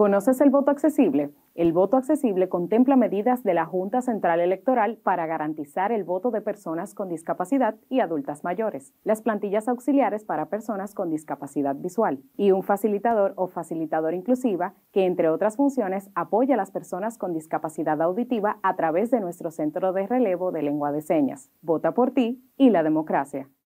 ¿Conoces el voto accesible? El voto accesible contempla medidas de la Junta Central Electoral para garantizar el voto de personas con discapacidad y adultas mayores, las plantillas auxiliares para personas con discapacidad visual y un facilitador o facilitador inclusiva que, entre otras funciones, apoya a las personas con discapacidad auditiva a través de nuestro centro de relevo de lengua de señas. Vota por ti y la democracia.